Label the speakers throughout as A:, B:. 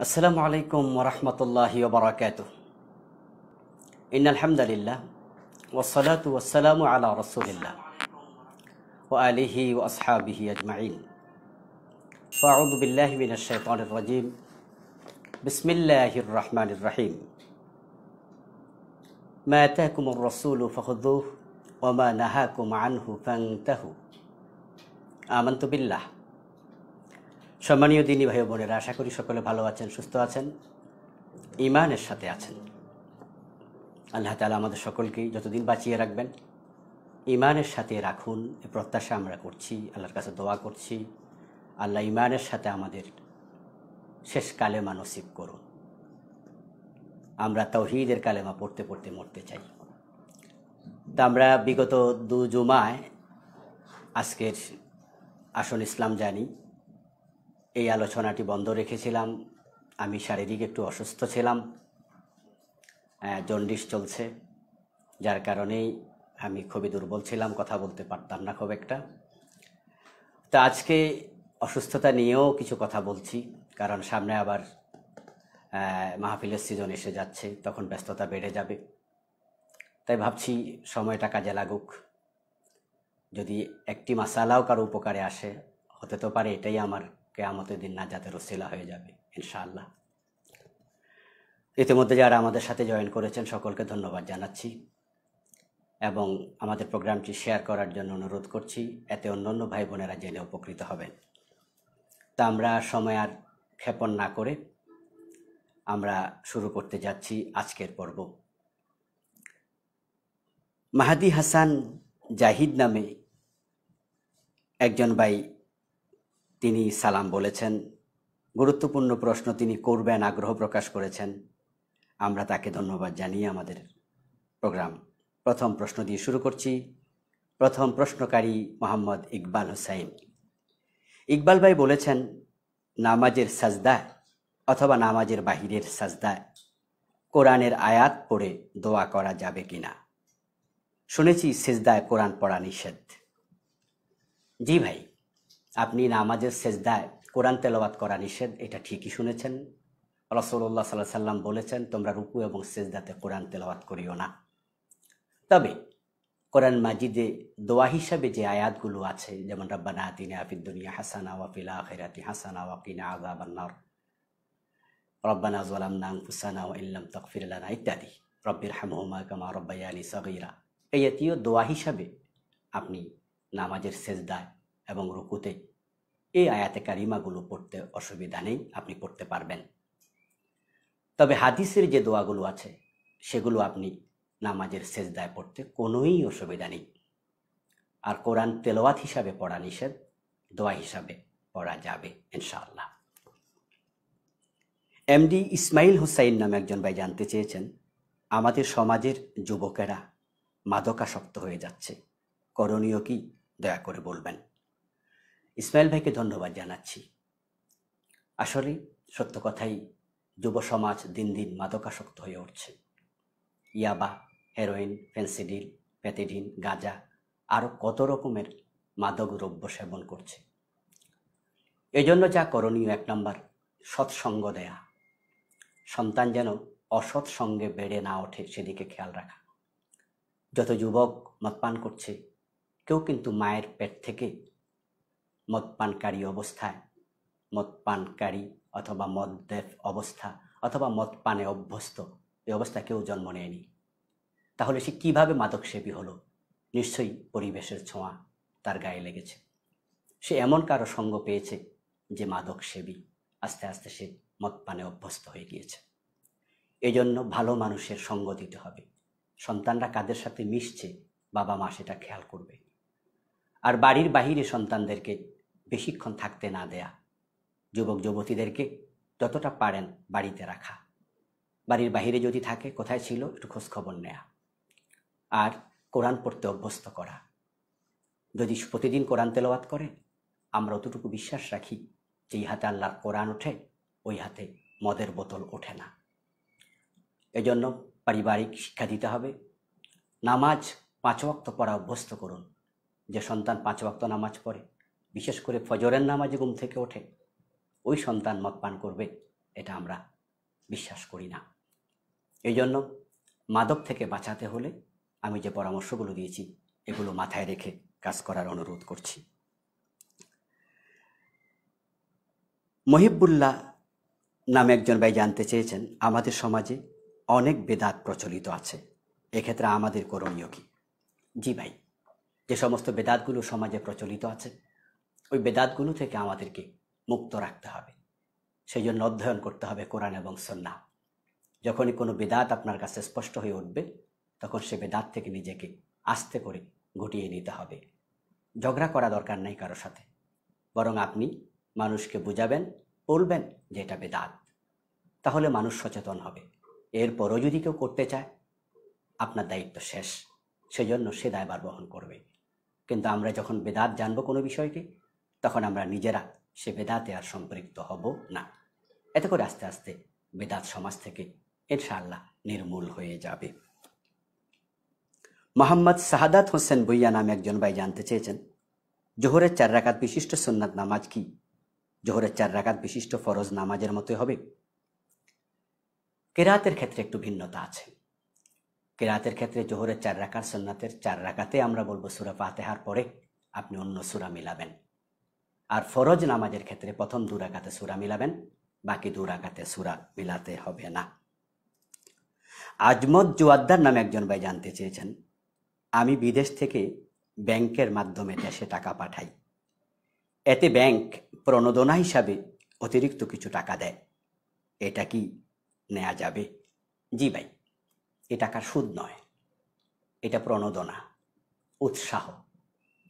A: السلام عليكم ورحمة الله وبركاته إن الحمد لله والصلاة والسلام على رسول الله وآله وأصحابه أجمعين فأعوذ بالله من الشيطان الرجيم بسم الله الرحمن الرحيم ما آتاكم الرسول فخذوه وما نهاكم عنه فانتهوا آمنت بالله সম্মানীয় দিনী ভাই বোনেরা আশা করি সকলে ভালো আছেন সুস্থ আছেন ইমানের সাথে আছেন আল্লাহ তালা আমাদের সকলকেই যতদিন বাঁচিয়ে রাখবেন ইমানের সাথে রাখুন এ প্রত্যাশা আমরা করছি আল্লাহর কাছে দোয়া করছি আল্লাহ ইমানের সাথে আমাদের শেষ কালেমা নসিব করুন আমরা তৌহিদের কালেমা পড়তে পড়তে মরতে চাই তা আমরা বিগত দু জুমায় আজকের আসল ইসলাম জানি এই আলোচনাটি বন্ধ রেখেছিলাম আমি শারীরিক একটু অসুস্থ ছিলাম জন্ডিস চলছে যার কারণেই আমি খুবই দুর্বল ছিলাম কথা বলতে পারতাম না খুব একটা তো আজকে অসুস্থতা নিয়েও কিছু কথা বলছি কারণ সামনে আবার মাহফিলের সিজন এসে যাচ্ছে তখন ব্যস্ততা বেড়ে যাবে তাই ভাবছি সময়টা কাজে লাগুক যদি একটি মাসালাও কারো উপকারে আসে হতে তো পারে এটাই আমার কেয়ামতের দিন না যাতে রসিলা হয়ে যাবে ইনশাআল্লাহ ইতিমধ্যে যারা আমাদের সাথে জয়েন করেছেন সকলকে ধন্যবাদ জানাচ্ছি এবং আমাদের প্রোগ্রামটি শেয়ার করার জন্য অনুরোধ করছি এতে অন্য অন্য ভাই বোনেরা জেনে উপকৃত হবেন তা আমরা সময় আর ক্ষেপণ না করে আমরা শুরু করতে যাচ্ছি আজকের পর্ব মাহাদি হাসান জাহিদ নামে একজন ভাই তিনি সালাম বলেছেন গুরুত্বপূর্ণ প্রশ্ন তিনি করবেন আগ্রহ প্রকাশ করেছেন আমরা তাকে ধন্যবাদ জানিয়ে আমাদের প্রোগ্রাম প্রথম প্রশ্ন দিয়ে শুরু করছি প্রথম প্রশ্নকারী মোহাম্মদ ইকবাল হোসাইন ইকবাল ভাই বলেছেন নামাজের সাজদায় অথবা নামাজের বাহিরের সাজদায় কোরআনের আয়াত পড়ে দোয়া করা যাবে কিনা শুনেছি সেজদায় কোরআন পড়া নিষেধ জি ভাই আপনি নামাজের সেজদায় কোরআন তেলাওয়াত করা নিষেধ এটা ঠিকই শুনেছেন রসল্লা সাল্লাহ সাল্লাম বলেছেন তোমরা রুকু এবং সেজদাতে কোরআন তেলাওয়াত করিও না তবে কোরআন মাজিদে দোয়া হিসাবে যে আয়াতগুলো আছে যেমন রব্বানা আতিনা আফিদ্দুনিয়া হাসানা ওয়াফিলা আখেরাতি হাসানা ওয়াকিনা আজাবান্নার রব্বানা জোলামনা ফুসানা ও ইল্লাম তকফিরানা ইত্যাদি রব্বির হামহমা কামা রব্বায়ানি সগিরা এই জাতীয় দোয়া হিসাবে আপনি নামাজের সেজদায় এবং রুকুতে এই আয়াতে কারিমাগুলো পড়তে অসুবিধা নেই আপনি পড়তে পারবেন তবে হাদিসের যে দোয়াগুলো আছে সেগুলো আপনি নামাজের সেজদায় পড়তে কোনোই অসুবিধা নেই আর কোরআন তেলোয়াত হিসাবে পড়া নিষেধ দোয়া হিসাবে পড়া যাবে ইনশাআল্লাহ এমডি ইসমাইল হুসাইন নামে একজন ভাই জানতে চেয়েছেন আমাদের সমাজের যুবকেরা মাদকাসক্ত হয়ে যাচ্ছে করণীয় কি দয়া করে বলবেন ইসমাইল ভাইকে ধন্যবাদ জানাচ্ছি আসলে সত্য কথাই যুব সমাজ দিন দিন মাদকাসক্ত হয়ে উঠছে ইয়াবা হেরোইন ফেন্সিডিল প্যাথেডিন গাঁজা আরও কত রকমের মাদক দ্রব্য সেবন করছে এজন্য যা করণীয় এক নম্বর সৎসঙ্গ দেয়া সন্তান যেন অসৎ সঙ্গে বেড়ে না ওঠে সেদিকে খেয়াল রাখা যত যুবক মদপান করছে কেউ কিন্তু মায়ের পেট থেকে মদপানকারী অবস্থায় মদপানকারী অথবা মদদেব অবস্থা অথবা মদপানে অভ্যস্ত এই অবস্থা কেউ জন্ম নেয়নি তাহলে সে কীভাবে মাদকসেবী হলো নিশ্চয়ই পরিবেশের ছোঁয়া তার গায়ে লেগেছে সে এমন কারো সঙ্গ পেয়েছে যে মাদকসেবী আস্তে আস্তে সে মদপানে অভ্যস্ত হয়ে গিয়েছে এজন্য ভালো মানুষের সঙ্গ দিতে হবে সন্তানরা কাদের সাথে মিশছে বাবা মা সেটা খেয়াল করবে আর বাড়ির বাহিরে সন্তানদেরকে বেশিক্ষণ থাকতে না দেয়া যুবক যুবতীদেরকে যতটা পারেন বাড়িতে রাখা বাড়ির বাহিরে যদি থাকে কোথায় ছিল একটু খোঁজখবর নেয়া আর কোরআন পড়তে অভ্যস্ত করা যদি প্রতিদিন কোরআন তেলাওয়াত করে আমরা অতটুকু বিশ্বাস রাখি যেই হাতে আল্লাহর কোরআন ওঠে ওই হাতে মদের বোতল ওঠে না এজন্য পারিবারিক শিক্ষা দিতে হবে নামাজ পাঁচ ওয়াক্ত পড়া অভ্যস্ত করুন যে সন্তান পাঁচ ওয়াক্ত নামাজ পড়ে বিশেষ করে ফজরের নামাজে ঘুম থেকে ওঠে ওই সন্তান মত পান করবে এটা আমরা বিশ্বাস করি না এই জন্য মাদক থেকে বাঁচাতে হলে আমি যে পরামর্শগুলো দিয়েছি এগুলো মাথায় রেখে কাজ করার অনুরোধ করছি মহিবুল্লাহ নামে একজন ভাই জানতে চেয়েছেন আমাদের সমাজে অনেক বেদাত প্রচলিত আছে এক্ষেত্রে আমাদের করণীয় কি জি ভাই যে সমস্ত বেদাতগুলো সমাজে প্রচলিত আছে ওই বেদাতগুলো থেকে আমাদেরকে মুক্ত রাখতে হবে সেই জন্য অধ্যয়ন করতে হবে কোরআন এবং সন্না যখনই কোনো বেদাত আপনার কাছে স্পষ্ট হয়ে উঠবে তখন সে বেদাত থেকে নিজেকে আস্তে করে ঘটিয়ে নিতে হবে ঝগড়া করা দরকার নাই কারোর সাথে বরং আপনি মানুষকে বুঝাবেন বলবেন যে এটা বেদাত তাহলে মানুষ সচেতন হবে এরপরও যদি কেউ করতে চায় আপনার দায়িত্ব শেষ সেজন্য সে দায়বার বহন করবে কিন্তু আমরা যখন বেদাত জানবো কোনো বিষয়কে তখন আমরা নিজেরা সে বেদাতে আর সম্পৃক্ত হব না এতে করে আস্তে আস্তে বেদাত সমাজ থেকে ইনশাআল্লাহ নির্মূল হয়ে যাবে মোহাম্মদ শাহাদাত হোসেন বইয়া নামে একজন ভাই জানতে চেয়েছেন জোহরের চার রাকাত বিশিষ্ট সুন্নাত নামাজ কি জোহরের চার রাকাত বিশিষ্ট ফরজ নামাজের মতোই হবে কেরাতের ক্ষেত্রে একটু ভিন্নতা আছে কেরাতের ক্ষেত্রে জোহরের চার রাকাত সন্ন্যাতের চার রাকাতে আমরা বলবো সুরা ফাতেহার পরে আপনি অন্য সুরা মিলাবেন আর ফরজ নামাজের ক্ষেত্রে প্রথম দুরাকাতে সুরা মিলাবেন বাকি দুরাকাতে সুরা মিলাতে হবে না আজমদ জুয়াদ্দার নামে একজন ভাই জানতে চেয়েছেন আমি বিদেশ থেকে ব্যাংকের মাধ্যমে দেশে টাকা পাঠাই এতে ব্যাংক প্রণোদনা হিসাবে অতিরিক্ত কিছু টাকা দেয় এটা কি নেওয়া যাবে জি ভাই এ টাকার সুদ নয় এটা প্রণোদনা উৎসাহ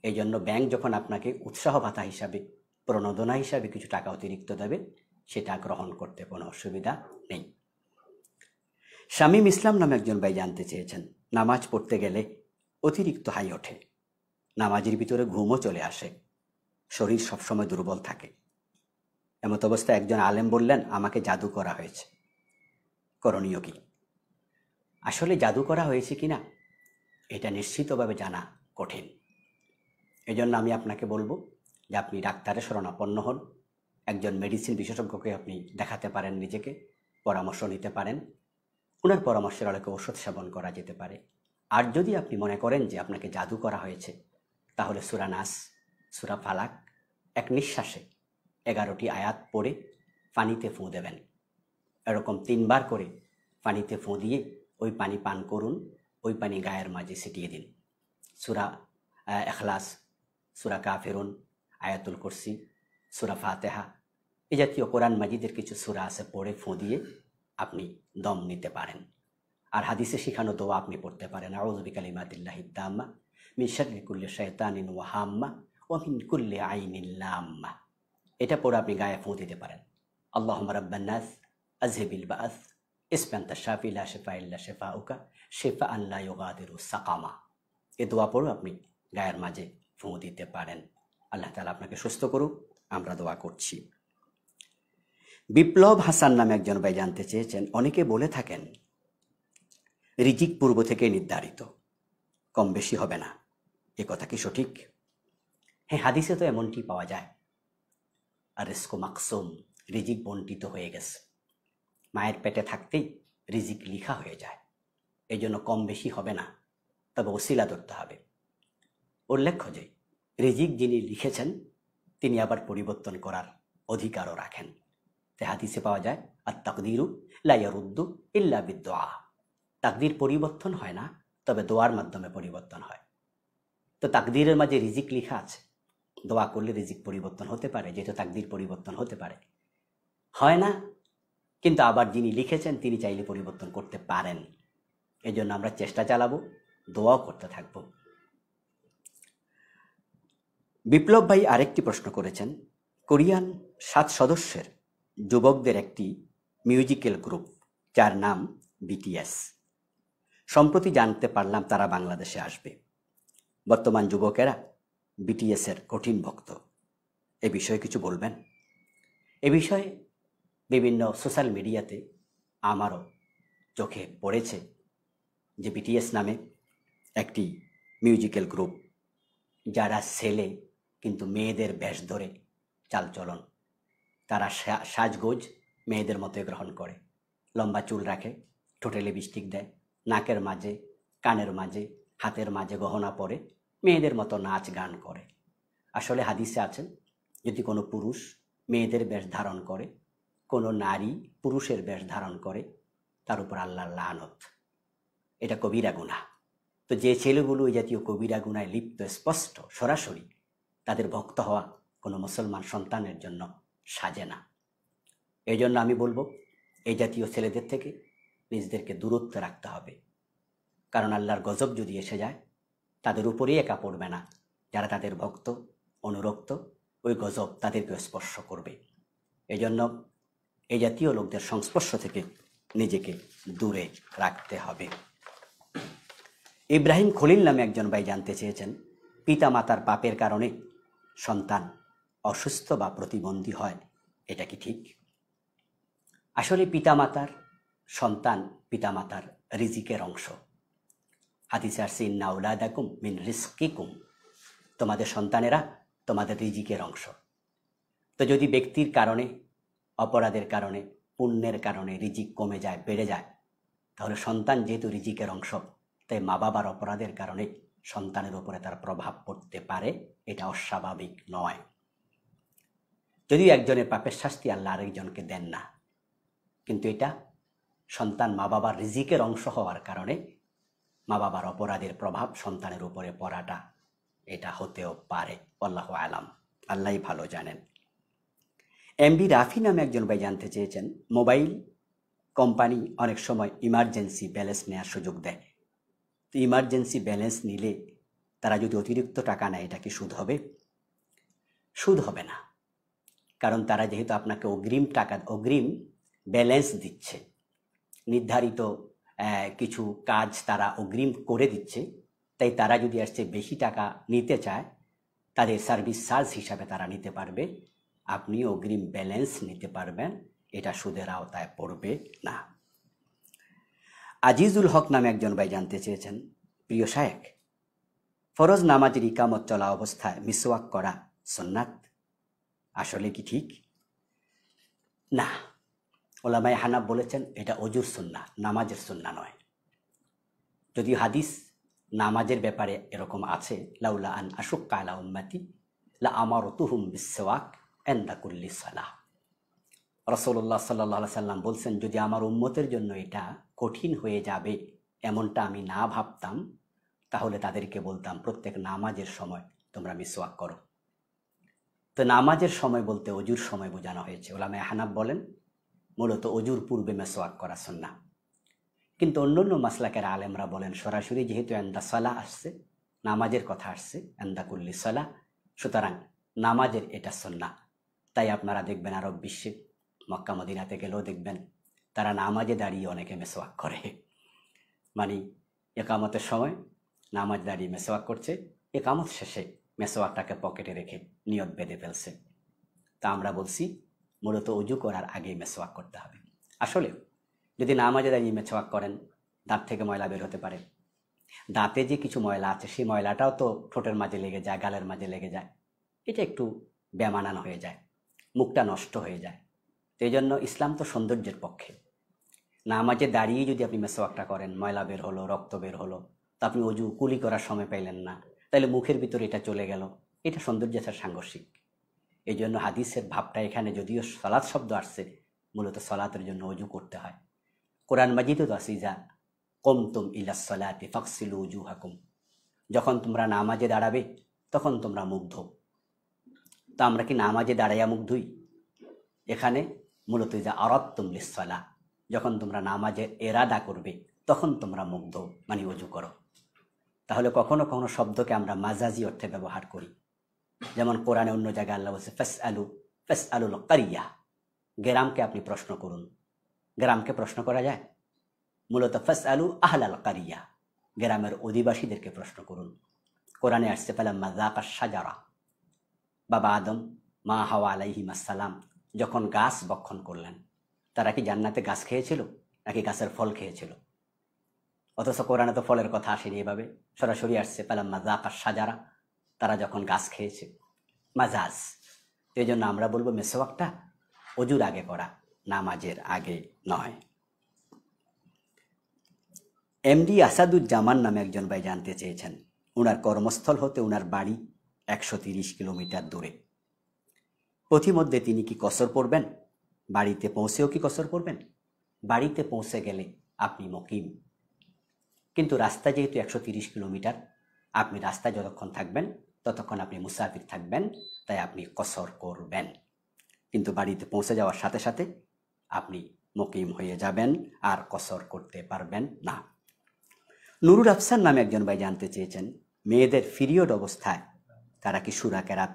A: এই জন্য ব্যাংক যখন আপনাকে উৎসাহ ভাতা হিসাবে প্রণোদনা হিসাবে কিছু টাকা অতিরিক্ত দেবে সেটা গ্রহণ করতে কোনো অসুবিধা নেই শামীম ইসলাম নামে একজন ভাই জানতে চেয়েছেন নামাজ পড়তে গেলে অতিরিক্ত হাই ওঠে নামাজের ভিতরে ঘুমও চলে আসে শরীর সবসময় দুর্বল থাকে এমত অবস্থায় একজন আলেম বললেন আমাকে জাদু করা হয়েছে করণীয় কি আসলে জাদু করা হয়েছে কিনা এটা নিশ্চিতভাবে জানা কঠিন এজন্য আমি আপনাকে বলবো যে আপনি ডাক্তারের শরণাপন্ন হন একজন মেডিসিন বিশেষজ্ঞকে আপনি দেখাতে পারেন নিজেকে পরামর্শ নিতে পারেন ওনার পরামর্শের আলোকে ওষুধ সেবন করা যেতে পারে আর যদি আপনি মনে করেন যে আপনাকে জাদু করা হয়েছে তাহলে সুরা নাস সুরা ফালাক এক নিঃশ্বাসে এগারোটি আয়াত পড়ে পানিতে ফুঁ দেবেন এরকম তিনবার করে পানিতে ফুঁ দিয়ে ওই পানি পান করুন ওই পানি গায়ের মাঝে ছিটিয়ে দিন সুরা এখলাস সুরা কাফেরুন আয়াতুল কুরসি সুরা ফাতেহা এ জাতীয় কোরআন মাজিদের কিছু সুরা আছে পড়ে ফোঁ দিয়ে আপনি দম নিতে পারেন আর হাদিসে শিখানো দোয়া আপনি পড়তে পারেন আউজবিকালিমাতিল্লাহিদ্দাম্মা মিন মিশাকুল্লে শয়তানিন ওয়াহাম্মা ও মিন কুল্লি আইনিল্লাম্মা এটা পড়ে আপনি গায়ে ফোঁ দিতে পারেন আল্লাহ রব্বান্নাস আজহেবিল বাস ইসপান্তা শাফিল্লা শেফা ইল্লা শেফা উকা শেফা আল্লাহ ইগাদিরু সাকামা এ দোয়া পড়েও আপনি গায়ের মাঝে ফু দিতে পারেন আল্লাহ তালা আপনাকে সুস্থ করুক আমরা দোয়া করছি বিপ্লব হাসান নামে একজন ভাই জানতে চেয়েছেন অনেকে বলে থাকেন রিজিক পূর্ব থেকে নির্ধারিত কম বেশি হবে না এ কথা কি সঠিক হ্যাঁ হাদিসে তো এমনটি পাওয়া যায় আর রেস্কো মাকসুম রিজিক বন্টিত হয়ে গেছে মায়ের পেটে থাকতেই রিজিক লিখা হয়ে যায় এই জন্য কম বেশি হবে না তবে ওসিলা ধরতে হবে উল্লেখ্য যে রিজিক যিনি লিখেছেন তিনি আবার পরিবর্তন করার অধিকারও রাখেন তে হাদিসে পাওয়া যায় আর তাকদিরু লাইয়ারুদ্দু ইল্লা বিদ্দোয়া তাকদির পরিবর্তন হয় না তবে দোয়ার মাধ্যমে পরিবর্তন হয় তো তাকদিরের মাঝে রিজিক লিখা আছে দোয়া করলে রিজিক পরিবর্তন হতে পারে যেহেতু তাকদির পরিবর্তন হতে পারে হয় না কিন্তু আবার যিনি লিখেছেন তিনি চাইলে পরিবর্তন করতে পারেন এজন্য আমরা চেষ্টা চালাবো দোয়াও করতে থাকবো বিপ্লব ভাই আরেকটি প্রশ্ন করেছেন কোরিয়ান সাত সদস্যের যুবকদের একটি মিউজিক্যাল গ্রুপ যার নাম বিটিএস সম্প্রতি জানতে পারলাম তারা বাংলাদেশে আসবে বর্তমান যুবকেরা বিটিএসের কঠিন ভক্ত এ বিষয়ে কিছু বলবেন এ বিষয়ে বিভিন্ন সোশ্যাল মিডিয়াতে আমারও চোখে পড়েছে যে বিটিএস নামে একটি মিউজিক্যাল গ্রুপ যারা ছেলে কিন্তু মেয়েদের বেশ ধরে চালচলন তারা সাজগোজ মেয়েদের মতোই গ্রহণ করে লম্বা চুল রাখে ঠোঁটে লিপস্টিক দেয় নাকের মাঝে কানের মাঝে হাতের মাঝে গহনা পরে মেয়েদের মতো নাচ গান করে আসলে হাদিসে আছেন যদি কোনো পুরুষ মেয়েদের বেশ ধারণ করে কোনো নারী পুরুষের বেশ ধারণ করে তার উপর আল্লাহ লানত এটা কবিরা গুণা তো যে ছেলেগুলো এই জাতীয় কবিরা গুণায় লিপ্ত স্পষ্ট সরাসরি তাদের ভক্ত হওয়া কোনো মুসলমান সন্তানের জন্য সাজে না এই জন্য আমি বলবো এই জাতীয় ছেলেদের থেকে নিজেদেরকে দূরত্ব রাখতে হবে কারণ আল্লাহর গজব যদি এসে যায় তাদের উপরেই একা পড়বে না যারা তাদের ভক্ত অনুরক্ত ওই গজব তাদেরকে স্পর্শ করবে এজন্য এই জাতীয় লোকদের সংস্পর্শ থেকে নিজেকে দূরে রাখতে হবে ইব্রাহিম খলিল নামে একজন ভাই জানতে চেয়েছেন পিতা মাতার পাপের কারণে সন্তান অসুস্থ বা প্রতিবন্ধী হয় এটা কি ঠিক আসলে পিতামাতার সন্তান পিতামাতার রিজিকের অংশ হাদিসে আসছে ইন্নাউলাদাকুম মিন রিস্কিকুম তোমাদের সন্তানেরা তোমাদের রিজিকের অংশ তো যদি ব্যক্তির কারণে অপরাধের কারণে পুণ্যের কারণে রিজিক কমে যায় বেড়ে যায় তাহলে সন্তান যেহেতু রিজিকের অংশ তাই মা বাবার অপরাধের কারণে সন্তানের উপরে তার প্রভাব পড়তে পারে এটা অস্বাভাবিক নয় যদি একজনের পাপের শাস্তি আল্লাহ আরেকজনকে দেন না কিন্তু এটা সন্তান মা বাবার রিজিকের অংশ হওয়ার কারণে মা বাবার অপরাধের প্রভাব সন্তানের উপরে পড়াটা এটা হতেও পারে আল্লাহ আলাম আল্লাহ ভালো জানেন এম বি রাফি নামে একজন ভাই জানতে চেয়েছেন মোবাইল কোম্পানি অনেক সময় ইমার্জেন্সি ব্যালেন্স নেওয়ার সুযোগ দেয় তো ইমার্জেন্সি ব্যালেন্স নিলে তারা যদি অতিরিক্ত টাকা নেয় এটা কি সুদ হবে সুদ হবে না কারণ তারা যেহেতু আপনাকে অগ্রিম টাকা অগ্রিম ব্যালেন্স দিচ্ছে নির্ধারিত কিছু কাজ তারা অগ্রিম করে দিচ্ছে তাই তারা যদি আসছে বেশি টাকা নিতে চায় তাদের সার্ভিস চার্জ হিসাবে তারা নিতে পারবে আপনি অগ্রিম ব্যালেন্স নিতে পারবেন এটা সুদের আওতায় পড়বে না আজিজুল হক নামে একজন ভাই জানতে চেয়েছেন প্রিয় শায়েক ফরজ নামাজের ইকামত চলা অবস্থায় মিসওয়াক করা সন্ন্যাত আসলে কি ঠিক না ওলামাই হানাব বলেছেন এটা অজুর সন্না নামাজের সন্না নয় যদিও হাদিস নামাজের ব্যাপারে এরকম আছে লাউলা আন আশুক কালা উম্মাতি লা আমার তুহুম বিসওয়াক এন্দাকুল্লি সালাহ রসল্লাহ সাল্লা সাল্লাম বলছেন যদি আমার উম্মতের জন্য এটা কঠিন হয়ে যাবে এমনটা আমি না ভাবতাম তাহলে তাদেরকে বলতাম প্রত্যেক নামাজের সময় তোমরা মিসওয়াক করো তো নামাজের সময় বলতে অজুর সময় বোঝানো হয়েছে ওলামে হানাব বলেন মূলত অজুর পূর্বে মেসোয়াক করা সন্না কিন্তু অন্যান্য মাসলাকের আলেমরা বলেন সরাসরি যেহেতু এন্দা সলা আসছে নামাজের কথা আসছে এন্দা কুল্লি সলা সুতরাং নামাজের এটা সন্না তাই আপনারা দেখবেন আরব বিশ্বে মক্কা মদিনাতে গেলেও দেখবেন তারা নামাজে দাঁড়িয়ে অনেকে মেসোয়াক করে মানে একামতের সময় নামাজ দাঁড়িয়ে মেসোয়াক করছে একামত শেষে মেসোয়াকটাকে পকেটে রেখে নিয়ত বেঁধে ফেলছে তা আমরা বলছি মূলত উজু করার আগে মেসোয়াক করতে হবে আসলে যদি নামাজে দাঁড়িয়ে মেসোয়াক করেন দাঁত থেকে ময়লা বের হতে পারে দাঁতে যে কিছু ময়লা আছে সেই ময়লাটাও তো ঠোঁটের মাঝে লেগে যায় গালের মাঝে লেগে যায় এটা একটু ব্যামানান হয়ে যায় মুখটা নষ্ট হয়ে যায় তো এই জন্য ইসলাম তো সৌন্দর্যের পক্ষে নামাজে দাঁড়িয়ে যদি আপনি মেসোয়াকটা করেন ময়লা বের হলো রক্ত বের হলো তা আপনি অজু কুলি করার সময় পাইলেন না তাহলে মুখের ভিতরে এটা চলে গেল এটা আছে সাংঘর্ষিক এই জন্য হাদিসের ভাবটা এখানে যদিও সলাৎ শব্দ আসছে মূলত সলাতের জন্য অজু করতে হয় কোরআন মাজিদও তো আসিজা কমতুম ইলাসলাতে ফাকসিল উজু হাকুম যখন তোমরা নামাজে দাঁড়াবে তখন তোমরা মুগ্ধ তা আমরা কি নামাজে দাঁড়াইয়া মুগ্ধই এখানে মূলত যা আরত্তম লিসলা যখন তোমরা নামাজের এরাদা করবে তখন তোমরা মুগ্ধ মানে অজু করো তাহলে কখনো কখনো শব্দকে আমরা মাজাজি অর্থে ব্যবহার করি যেমন কোরআনে অন্য জায়গায় আল্লাহ বলছে ফেস আলু ফেস আলু কারিয়া গ্রামকে আপনি প্রশ্ন করুন গ্রামকে প্রশ্ন করা যায় মূলত ফেস আলু আহলাল কারিয়া গ্রামের অধিবাসীদেরকে প্রশ্ন করুন কোরআনে আসছে পেলাম মাজাকা সাজারা বাবা আদম মা হাওয়া আলাইহিমাসালাম যখন গাছ বক্ষণ করলেন তারা কি জান্নাতে গাছ খেয়েছিল নাকি গাছের ফল খেয়েছিল অথচ কোরআনে তো ফলের কথা আসেনি এভাবে সরাসরি আসছে পেলাম মাজা আর সাজারা তারা যখন গাছ খেয়েছে মাজাজ এই জন্য আমরা বলবো মেসোয়াকটা অজুর আগে করা নামাজের আগে নয় এমডি আসাদুজ্জামান নামে একজন ভাই জানতে চেয়েছেন ওনার কর্মস্থল হতে ওনার বাড়ি একশো তিরিশ কিলোমিটার দূরে পথিমধ্যে তিনি কি কসর পড়বেন বাড়িতে পৌঁছেও কি কসর করবেন বাড়িতে পৌঁছে গেলে আপনি মকিম কিন্তু রাস্তা যেহেতু একশো তিরিশ কিলোমিটার আপনি রাস্তায় যতক্ষণ থাকবেন ততক্ষণ আপনি মুসাফির থাকবেন তাই আপনি কসর করবেন কিন্তু বাড়িতে পৌঁছে যাওয়ার সাথে সাথে আপনি মকিম হয়ে যাবেন আর কসর করতে পারবেন না নুরুল আফসান নামে একজন ভাই জানতে চেয়েছেন মেয়েদের ফিরিয়ড অবস্থায় তারা কি সুরা কেরাত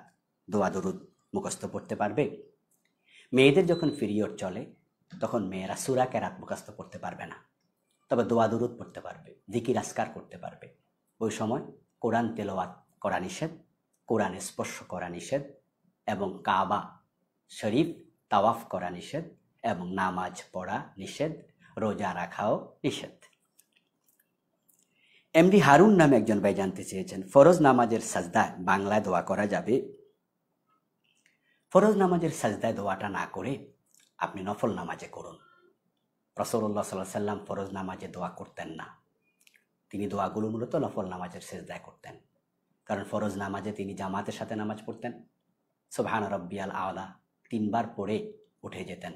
A: দোয়া দরুদ মুখস্থ পড়তে পারবে মেয়েদের যখন পিরিয়ড চলে তখন মেয়েরা সুরা রাত মুখাস্ত করতে পারবে না তবে দোয়া দুরুদ পড়তে পারবে দিকির আসকার করতে পারবে ওই সময় কোরআন তেলোয়াত করা নিষেধ কোরআনে স্পর্শ করা নিষেধ এবং কাবা শরীফ তাওয়াফ করা নিষেধ এবং নামাজ পড়া নিষেধ রোজা রাখাও নিষেধ এমডি হারুন নামে একজন ভাই জানতে চেয়েছেন ফরজ নামাজের সাজদা বাংলায় দোয়া করা যাবে ফরজ নামাজের সাজদায় দোয়াটা না করে আপনি নফল নামাজে করুন রসল্লা সাল্লাহ সাল্লাম ফরজ নামাজে দোয়া করতেন না তিনি দোয়াগুলো মূলত নফল নামাজের সেজদায় করতেন কারণ ফরজ নামাজে তিনি জামাতের সাথে নামাজ পড়তেন সোভান রব্বিয়াল আওলা তিনবার পড়ে উঠে যেতেন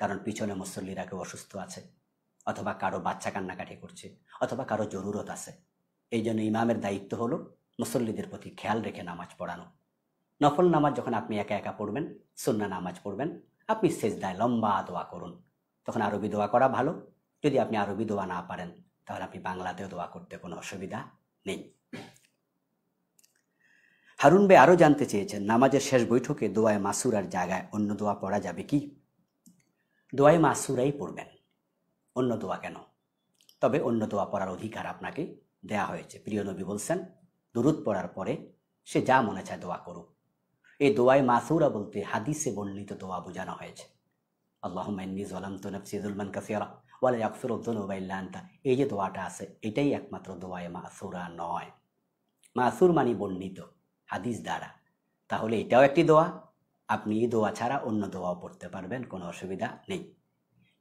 A: কারণ পিছনে মুসল্লিরা কেউ অসুস্থ আছে অথবা কারো বাচ্চা কান্নাকাটি করছে অথবা কারো জরুরত আছে এই জন্য ইমামের দায়িত্ব হলো মুসল্লিদের প্রতি খেয়াল রেখে নামাজ পড়ানো নফল নামাজ যখন আপনি একা একা পড়বেন সুন্না নামাজ পড়বেন আপনি সেজদায় লম্বা দোয়া করুন তখন আরবি দোয়া করা ভালো যদি আপনি আরবি দোয়া না পারেন তাহলে আপনি বাংলাতেও দোয়া করতে কোনো অসুবিধা নেই হারুন ভাই আরও জানতে চেয়েছেন নামাজের শেষ বৈঠকে দোয়ায় মাসুরার জায়গায় অন্য দোয়া পড়া যাবে কি দোয়ায় মাসুরাই পড়বেন অন্য দোয়া কেন তবে অন্য দোয়া পড়ার অধিকার আপনাকে দেয়া হয়েছে প্রিয় নবী বলছেন দূরত পড়ার পরে সে যা মনে চায় দোয়া করুক এই দোয়ায় মাসুরা বলতে হাদিসে বর্ণিত দোয়া বোঝানো হয়েছে আল্লাহ মান্নি জলাম তো নফসিজুলমান কাসিয়ারা ওয়ালা আকসুর উদ্দোলান্তা এই যে দোয়াটা আছে এটাই একমাত্র দোয়ায় মাসুরা নয় মাসুর মানে বর্ণিত হাদিস দ্বারা তাহলে এটাও একটি দোয়া আপনি এই দোয়া ছাড়া অন্য দোয়াও পড়তে পারবেন কোনো অসুবিধা নেই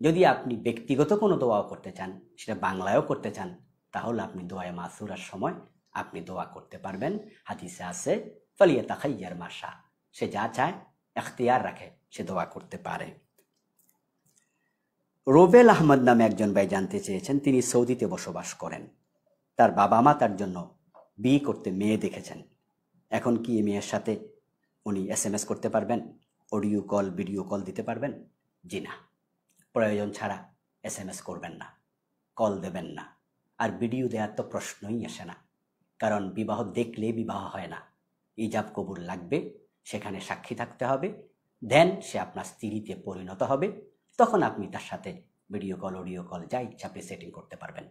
A: যদি আপনি ব্যক্তিগত কোনো দোয়াও করতে চান সেটা বাংলায়ও করতে চান তাহলে আপনি দোয়ায় মাসুরার সময় আপনি দোয়া করতে পারবেন হাদিসে আছে ফলিয়া তাখাইয়ার মাসা সে যা চায় এখতিয়ার রাখে সে দোয়া করতে পারে রোবেল আহমদ নামে একজন ভাই জানতে চেয়েছেন তিনি সৌদিতে বসবাস করেন তার বাবা মা তার জন্য বিয়ে করতে মেয়ে দেখেছেন এখন কি এ মেয়ের সাথে উনি এস এম এস করতে পারবেন অডিও কল ভিডিও কল দিতে পারবেন জি না প্রয়োজন ছাড়া এস এম এস করবেন না কল দেবেন না আর ভিডিও দেওয়ার তো প্রশ্নই আসে না কারণ বিবাহ দেখলে বিবাহ হয় না ইজাব কবুল লাগবে সেখানে সাক্ষী থাকতে হবে দেন সে আপনার স্ত্রীতে পরিণত হবে তখন আপনি তার সাথে ভিডিও কল অডিও কল যা ইচ্ছা আপনি সেটিং করতে পারবেন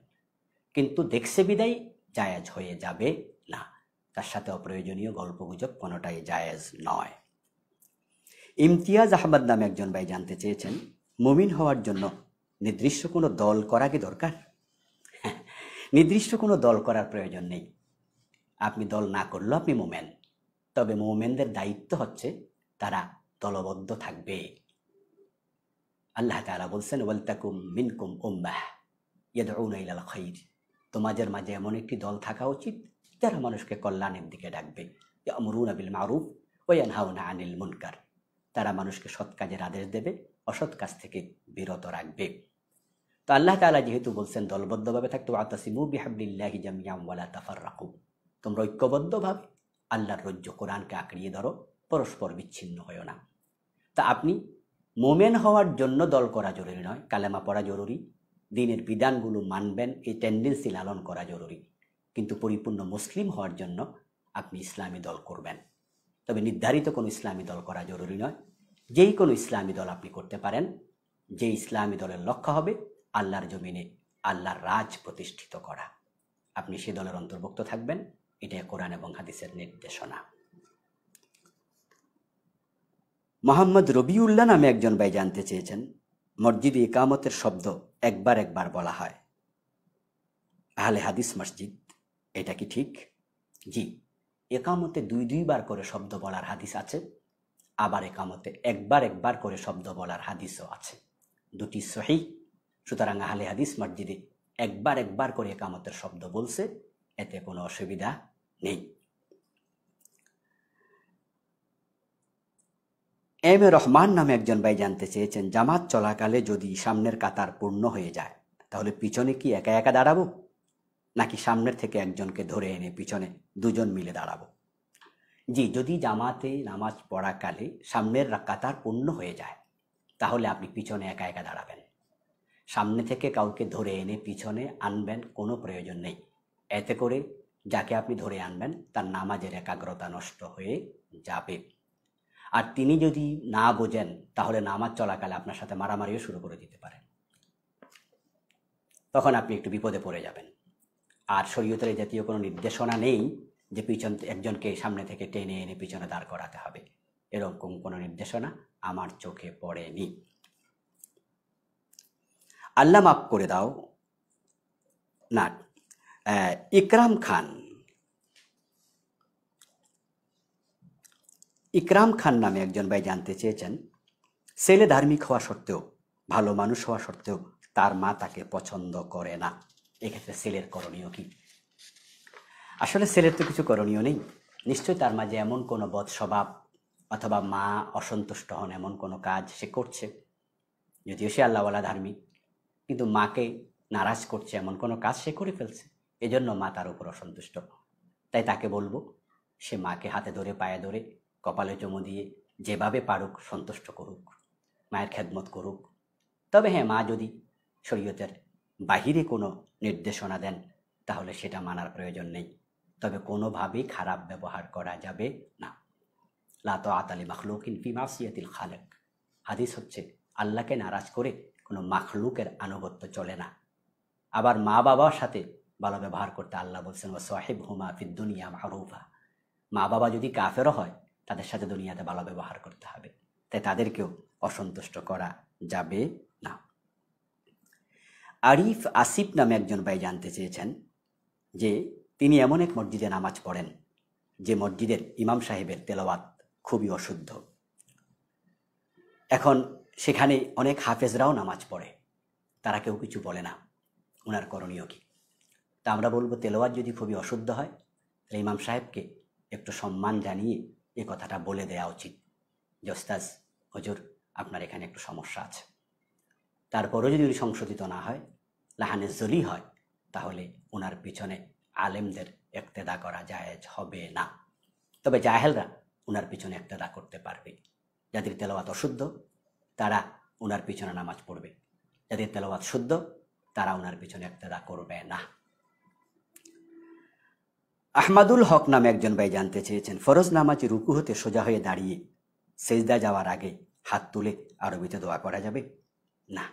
A: কিন্তু দেখছে বিদায় জায়াজ হয়ে যাবে না তার সাথে অপ্রয়োজনীয় গল্পগুজব কোনোটাই জায়াজ নয় ইমতিয়াজ আহমদ নামে একজন ভাই জানতে চেয়েছেন মুমিন হওয়ার জন্য নির্দিষ্ট কোনো দল করা কি দরকার হ্যাঁ, নির্দিষ্ট কোনো দল করার প্রয়োজন নেই আপনি দল না করলেও আপনি মোমেন তবে মোমেনদের দায়িত্ব হচ্ছে তারা দলবদ্ধ থাকবে আল্লাহ তালা বলছেন ওয়ালতাকুম মিনকুম ওম্বাহ ইয়াদ খৈর তোমাদের মাঝে এমন একটি দল থাকা উচিত যারা মানুষকে কল্যাণের দিকে ডাকবে অমরুন আবিল মারুফ ওয়ান হাউনা আনিল মুনকার তারা মানুষকে সৎ কাজের আদেশ দেবে অসৎ কাজ থেকে বিরত রাখবে তো আল্লাহ তালা যেহেতু বলছেন দলবদ্ধভাবে থাকতো আতাসিমু বিহাবলিল্লাহি জামিয়াম ওয়ালা তাফার রাখু তোমরা ঐক্যবদ্ধভাবে আল্লাহর রজ্জ কোরআনকে আঁকড়িয়ে ধরো পরস্পর বিচ্ছিন্ন হয়েও না তা আপনি মোমেন হওয়ার জন্য দল করা জরুরি নয় কালেমা পড়া জরুরি দিনের বিধানগুলো মানবেন এই টেন্ডেন্সি লালন করা জরুরি কিন্তু পরিপূর্ণ মুসলিম হওয়ার জন্য আপনি ইসলামী দল করবেন তবে নির্ধারিত কোনো ইসলামী দল করা জরুরি নয় যেই কোনো ইসলামী দল আপনি করতে পারেন যে ইসলামী দলের লক্ষ্য হবে আল্লাহর জমিনে আল্লাহর রাজ প্রতিষ্ঠিত করা আপনি সে দলের অন্তর্ভুক্ত থাকবেন এটা কোরআন এবং হাদিসের নির্দেশনা মোহাম্মদ রবিউল্লাহ নামে একজন ভাই জানতে চেয়েছেন মসজিদে একামতের শব্দ একবার একবার বলা হয় আহলে হাদিস মসজিদ এটা কি ঠিক জি একামতে দুই দুইবার করে শব্দ বলার হাদিস আছে আবার একামতে একবার একবার করে শব্দ বলার হাদিসও আছে দুটি সহি সুতরাং আহলে হাদিস মসজিদে একবার একবার করে একামতের শব্দ বলছে এতে কোনো অসুবিধা নেই এম এ রহমান নামে একজন ভাই জানতে চেয়েছেন জামাত চলাকালে যদি সামনের কাতার পূর্ণ হয়ে যায় তাহলে পিছনে কি একা একা দাঁড়াবো নাকি সামনের থেকে একজনকে ধরে এনে পিছনে দুজন মিলে দাঁড়াবো জি যদি জামাতে নামাজ পড়াকালে সামনের কাতার পূর্ণ হয়ে যায় তাহলে আপনি পিছনে একা একা দাঁড়াবেন সামনে থেকে কাউকে ধরে এনে পিছনে আনবেন কোনো প্রয়োজন নেই এতে করে যাকে আপনি ধরে আনবেন তার নামাজের একাগ্রতা নষ্ট হয়ে যাবে আর তিনি যদি না বোঝেন তাহলে নামাজ চলাকালে আপনার সাথে মারামারিও শুরু করে দিতে পারেন তখন আপনি একটু বিপদে পড়ে যাবেন আর শরীয়তের জাতীয় কোনো নির্দেশনা নেই যে পিছন একজনকে সামনে থেকে টেনে এনে পিছনে দাঁড় করাতে হবে এরকম কোনো নির্দেশনা আমার চোখে পড়েনি আল্লাহ মাফ করে দাও না ইকরাম খান ইকরাম খান নামে একজন ভাই জানতে চেয়েছেন ছেলে ধার্মিক হওয়া সত্ত্বেও ভালো মানুষ হওয়া সত্ত্বেও তার মা তাকে পছন্দ করে না এক্ষেত্রে ছেলের করণীয় কি আসলে ছেলের তো কিছু করণীয় নেই নিশ্চয়ই তার মাঝে এমন কোনো বধ স্বভাব অথবা মা অসন্তুষ্ট হন এমন কোনো কাজ সে করছে যদিও সে আল্লাহওয়ালা ধার্মিক কিন্তু মাকে নারাজ করছে এমন কোনো কাজ সে করে ফেলছে এজন্য মা তার উপর অসন্তুষ্ট তাই তাকে বলবো সে মাকে হাতে ধরে পায়ে ধরে কপালে চমু দিয়ে যেভাবে পারুক সন্তুষ্ট করুক মায়ের খেদমত করুক তবে হ্যাঁ মা যদি শরীয়তের বাহিরে কোনো নির্দেশনা দেন তাহলে সেটা মানার প্রয়োজন নেই তবে কোনোভাবেই খারাপ ব্যবহার করা যাবে না লাতো আতালি মাখলুকিন ফিমাসিয়াতিল খালেক হাদিস হচ্ছে আল্লাহকে নারাজ করে কোনো মাখলুকের আনুগত্য চলে না আবার মা বাবার সাথে ভালো ব্যবহার করতে আল্লাহ বলছেন ও সাহেব হুমা দুনিয়া মারুফা মা বাবা যদি কাফেরও হয় তাদের সাথে দুনিয়াতে ভালো ব্যবহার করতে হবে তাই তাদেরকেও অসন্তুষ্ট করা যাবে না আরিফ আসিফ নামে একজন ভাই জানতে চেয়েছেন যে তিনি এমন এক মসজিদে নামাজ পড়েন যে মসজিদের ইমাম সাহেবের তেলাওয়াত খুবই অশুদ্ধ এখন সেখানে অনেক হাফেজরাও নামাজ পড়ে তারা কেউ কিছু বলে না ওনার করণীয় কী তা আমরা বলবো তেলোয়ার যদি খুবই অশুদ্ধ হয় তাহলে ইমাম সাহেবকে একটু সম্মান জানিয়ে এ কথাটা বলে দেওয়া উচিত জস্তাজ হজুর আপনার এখানে একটু সমস্যা আছে তারপরও যদি উনি সংশোধিত না হয় লাহানে জলি হয় তাহলে ওনার পিছনে আলেমদের একতেদা করা জায়েজ হবে না তবে জাহেলরা ওনার পিছনে একতেদা করতে পারবে যাদের তেলাওয়াত অশুদ্ধ তারা ওনার পিছনে নামাজ পড়বে যাদের তেলাওয়াত শুদ্ধ তারা ওনার পিছনে একতেদা করবে না আহমাদুল হক নামে একজন ভাই জানতে চেয়েছেন ফরজ নামাজ রুকু হতে সোজা হয়ে দাঁড়িয়ে সেজদা যাওয়ার আগে হাত তুলে আরবিতে দোয়া করা যাবে না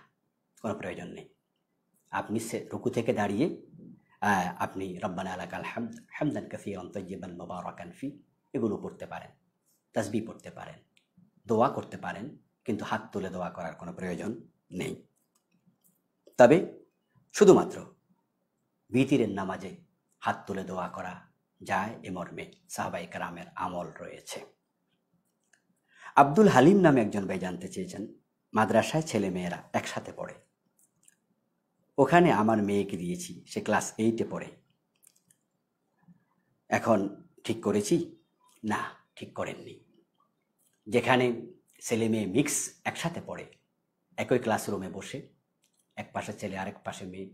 A: কোনো প্রয়োজন নেই আপনি সে রুকু থেকে দাঁড়িয়ে আপনি রব্বান আলাকাল হামদ হামদান কাফি অন্তজিবান মোবারকানফি এগুলো করতে পারেন তাসবি পড়তে পারেন দোয়া করতে পারেন কিন্তু হাত তুলে দোয়া করার কোনো প্রয়োজন নেই তবে শুধুমাত্র বিতিরের নামাজে হাত তুলে দোয়া করা যায় এ মর্মে সাহাবাই কারামের আমল রয়েছে আব্দুল হালিম নামে একজন ভাই জানতে চেয়েছেন মাদ্রাসায় ছেলে মেয়েরা একসাথে পড়ে ওখানে আমার মেয়েকে দিয়েছি সে ক্লাস এইটে পড়ে এখন ঠিক করেছি না ঠিক করেননি যেখানে ছেলে মেয়ে মিক্স একসাথে পড়ে একই ক্লাসরুমে বসে এক পাশে ছেলে আরেক পাশে মেয়ে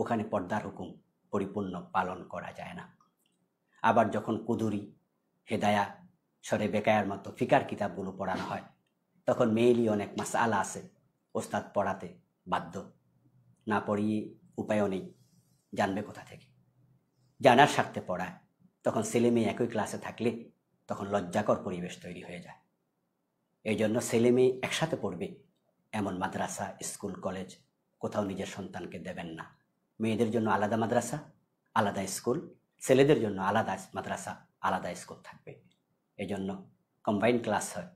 A: ওখানে পর্দার হুকুম পরিপূর্ণ পালন করা যায় না আবার যখন কুদুরি হেদায়া সরে বেকায়ার মতো ফিকার কিতাবগুলো পড়ানো হয় তখন মেয়েরই অনেক মাস আলা আছে ওস্তাদ পড়াতে বাধ্য না পড়িয়ে উপায়ও নেই জানবে কোথা থেকে জানার স্বার্থে পড়ায় তখন ছেলে মেয়ে একই ক্লাসে থাকলে তখন লজ্জাকর পরিবেশ তৈরি হয়ে যায় এই জন্য ছেলে মেয়ে একসাথে পড়বে এমন মাদ্রাসা স্কুল কলেজ কোথাও নিজের সন্তানকে দেবেন না মেয়েদের জন্য আলাদা মাদ্রাসা আলাদা স্কুল ছেলেদের জন্য আলাদা মাদ্রাসা আলাদা স্কুল থাকবে এজন্য কম্বাইন ক্লাস হয়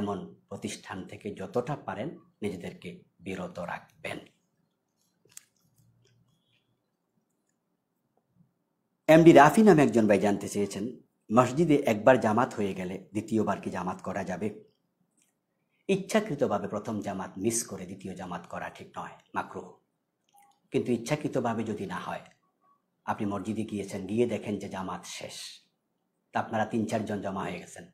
A: এমন প্রতিষ্ঠান থেকে যতটা পারেন নিজেদেরকে বিরত রাখবেন এমডি রাফি নামে একজন ভাই জানতে চেয়েছেন মসজিদে একবার জামাত হয়ে গেলে দ্বিতীয়বার কি জামাত করা যাবে ইচ্ছাকৃতভাবে প্রথম জামাত মিস করে দ্বিতীয় জামাত করা ঠিক নয় মাকরু কিন্তু ইচ্ছাকৃতভাবে যদি না হয় আপনি মসজিদে গিয়েছেন গিয়ে দেখেন যে জামাত শেষ তা আপনারা তিন চারজন জমা হয়ে গেছেন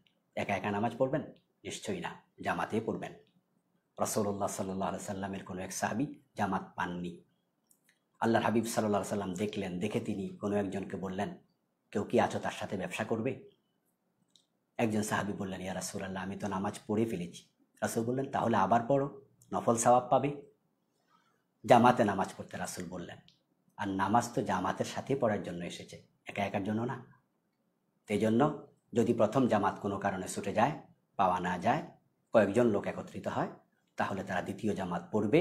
A: একা একা নামাজ পড়বেন নিশ্চয়ই না জামাতে পড়বেন রসৌল্লা সাল্লাহ সাল্লামের কোনো এক সাহাবি জামাত পাননি আল্লাহর হাবিব সাল্লাহ সাল্লাম দেখলেন দেখে তিনি কোনো একজনকে বললেন কেউ কি আছো তার সাথে ব্যবসা করবে একজন সাহাবি বললেন ইয়া আল্লাহ আমি তো নামাজ পড়ে ফেলেছি রাসুল বললেন তাহলে আবার পড়ো নফল সবাব পাবে জামাতে নামাজ পড়তে রাসুল বললেন আর নামাজ তো জামাতের সাথে পড়ার জন্য এসেছে একা একার জন্য না সেই জন্য যদি প্রথম জামাত কোনো কারণে ছুটে যায় পাওয়া না যায় কয়েকজন লোক একত্রিত হয় তাহলে তারা দ্বিতীয় জামাত পড়বে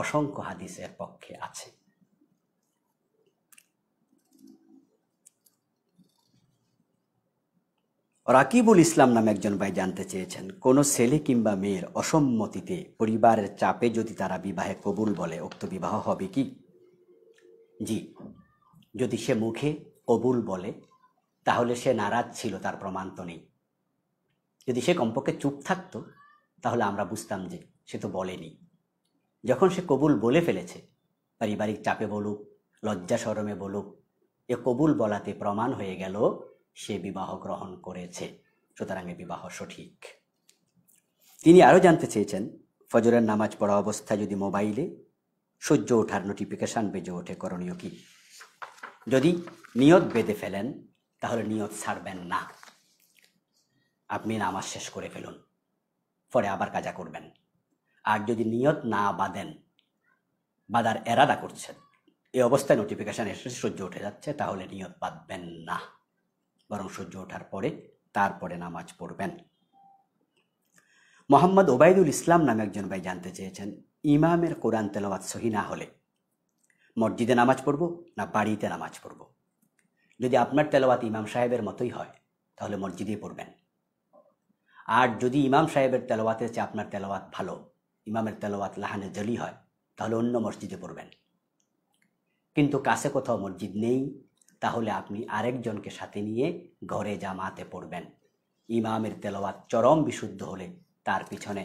A: অসংখ্য হাদিসের পক্ষে আছে রাকিবুল ইসলাম নামে একজন ভাই জানতে চেয়েছেন কোনো ছেলে কিংবা মেয়ের অসম্মতিতে পরিবারের চাপে যদি তারা বিবাহে কবুল বলে উক্ত বিবাহ হবে কি জি যদি সে মুখে কবুল বলে তাহলে সে নারাজ ছিল তার প্রমাণ তো নেই যদি সে কমপক্ষে চুপ থাকতো তাহলে আমরা বুঝতাম যে সে তো বলেনি যখন সে কবুল বলে ফেলেছে পারিবারিক চাপে বলুক লজ্জা সরমে বলুক এ কবুল বলাতে প্রমাণ হয়ে গেল সে বিবাহ গ্রহণ করেছে সুতরাং এ বিবাহ সঠিক তিনি আরও জানতে চেয়েছেন ফজরের নামাজ পড়া অবস্থায় যদি মোবাইলে সহ্য ওঠার নোটিফিকেশান বেজে ওঠে করণীয় কি যদি নিয়ত বেঁধে ফেলেন তাহলে নিয়ত ছাড়বেন না আপনি নামাজ শেষ করে ফেলুন পরে আবার কাজা করবেন আর যদি নিয়ত না বাঁধেন বাঁধার এরাদা করছেন এই অবস্থায় নোটিফিকেশান এসে সহ্য উঠে যাচ্ছে তাহলে নিয়ত বাঁধবেন না বরং সহ্য ওঠার পরে তারপরে নামাজ পড়বেন মোহাম্মদ ওবায়দুল ইসলাম নামে একজন ভাই জানতে চেয়েছেন ইমামের কোরআন তেলাওয়াত সহি না হলে মসজিদে নামাজ পড়ব না বাড়িতে নামাজ পড়ব যদি আপনার তেলাওয়াত ইমাম সাহেবের মতোই হয় তাহলে মসজিদে পড়বেন আর যদি ইমাম সাহেবের তেলাওয়াতের চেয়ে আপনার তেলাওয়াত ভালো ইমামের তেলাওয়াত লাহানে জলি হয় তাহলে অন্য মসজিদে পড়বেন কিন্তু কাছে কোথাও মসজিদ নেই তাহলে আপনি আরেকজনকে সাথে নিয়ে ঘরে জামাতে পড়বেন ইমামের তেলাওয়াত চরম বিশুদ্ধ হলে তার পিছনে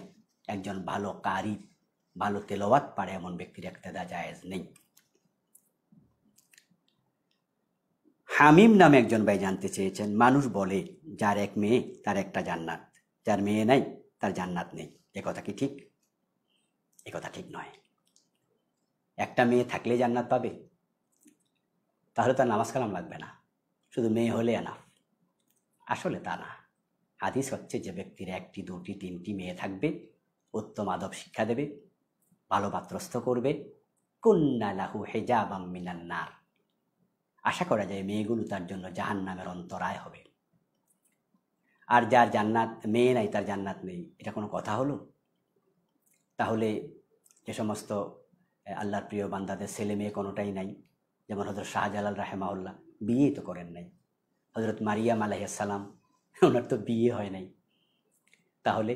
A: একজন ভালো কারি ভালো তেলাওয়াত পারে এমন ব্যক্তির একতেদা জায়েজ নেই হামিম নামে একজন ভাই জানতে চেয়েছেন মানুষ বলে যার এক মেয়ে তার একটা জান্নাত যার মেয়ে নাই তার জান্নাত নেই এ কথা কি ঠিক একথা ঠিক নয় একটা মেয়ে থাকলে জান্নাত পাবে তাহলে তার নামাজ কালাম লাগবে না শুধু মেয়ে হলে না আসলে তা না হাদিস হচ্ছে যে ব্যক্তির একটি দুটি তিনটি মেয়ে থাকবে উত্তম আদব শিক্ষা দেবে বাত্রস্ত করবে কন্যা লাহু হেজাবাম মিনান্নার আশা করা যায় মেয়েগুলো তার জন্য জাহান নামের অন্তরায় হবে আর যার জান্নাত মেয়ে নাই তার জান্নাত নেই এটা কোনো কথা হলো তাহলে যে সমস্ত আল্লাহর প্রিয় বান্দাদের ছেলে মেয়ে কোনোটাই নাই যেমন হজরত শাহজালাল রাহেমাউল্লাহ বিয়ে তো করেন নাই হজরত মারিয়াম আলাইসালাম ওনার তো বিয়ে হয় নাই তাহলে